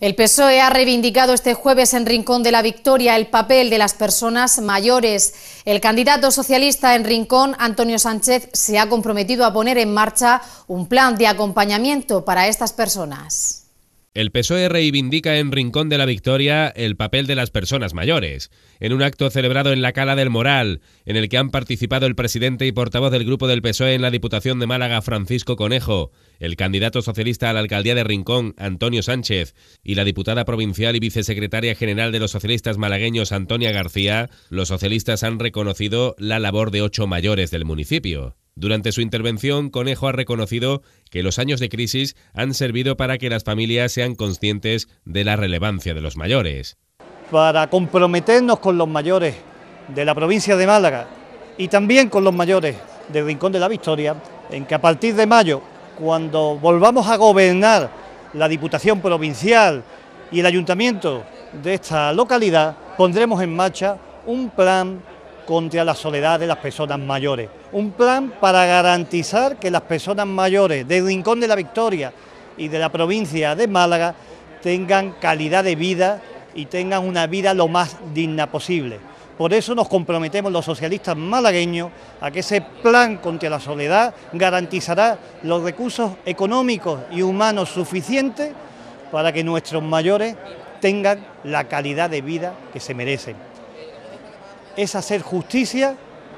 El PSOE ha reivindicado este jueves en Rincón de la Victoria el papel de las personas mayores. El candidato socialista en Rincón, Antonio Sánchez, se ha comprometido a poner en marcha un plan de acompañamiento para estas personas. El PSOE reivindica en Rincón de la Victoria el papel de las personas mayores. En un acto celebrado en la Cala del Moral, en el que han participado el presidente y portavoz del grupo del PSOE en la Diputación de Málaga, Francisco Conejo, el candidato socialista a la alcaldía de Rincón, Antonio Sánchez, y la diputada provincial y vicesecretaria general de los socialistas malagueños, Antonia García, los socialistas han reconocido la labor de ocho mayores del municipio. Durante su intervención, Conejo ha reconocido que los años de crisis han servido para que las familias sean conscientes de la relevancia de los mayores. Para comprometernos con los mayores de la provincia de Málaga y también con los mayores del Rincón de la Victoria, en que a partir de mayo, cuando volvamos a gobernar la Diputación Provincial y el Ayuntamiento de esta localidad, pondremos en marcha un plan contra la soledad de las personas mayores. Un plan para garantizar que las personas mayores del Rincón de la Victoria y de la provincia de Málaga tengan calidad de vida y tengan una vida lo más digna posible. Por eso nos comprometemos los socialistas malagueños a que ese plan contra la soledad garantizará los recursos económicos y humanos suficientes para que nuestros mayores tengan la calidad de vida que se merecen es hacer justicia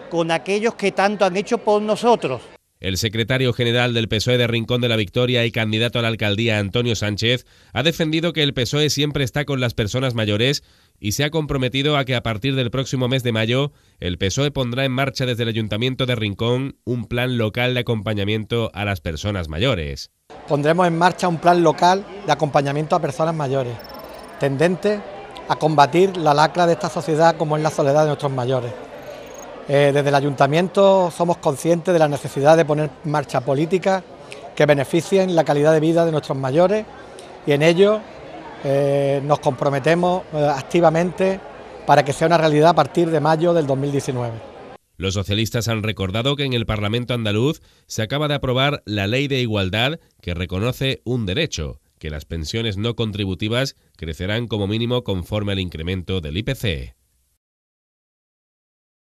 con aquellos que tanto han hecho por nosotros. El secretario general del PSOE de Rincón de la Victoria y candidato a la alcaldía Antonio Sánchez ha defendido que el PSOE siempre está con las personas mayores y se ha comprometido a que a partir del próximo mes de mayo el PSOE pondrá en marcha desde el Ayuntamiento de Rincón un plan local de acompañamiento a las personas mayores. Pondremos en marcha un plan local de acompañamiento a personas mayores, tendente a combatir la lacra de esta sociedad como es la soledad de nuestros mayores. Eh, desde el ayuntamiento somos conscientes de la necesidad de poner en marcha políticas que beneficien la calidad de vida de nuestros mayores y en ello eh, nos comprometemos eh, activamente para que sea una realidad a partir de mayo del 2019. Los socialistas han recordado que en el Parlamento andaluz se acaba de aprobar la Ley de Igualdad que reconoce un derecho, que las pensiones no contributivas crecerán como mínimo conforme al incremento del IPC.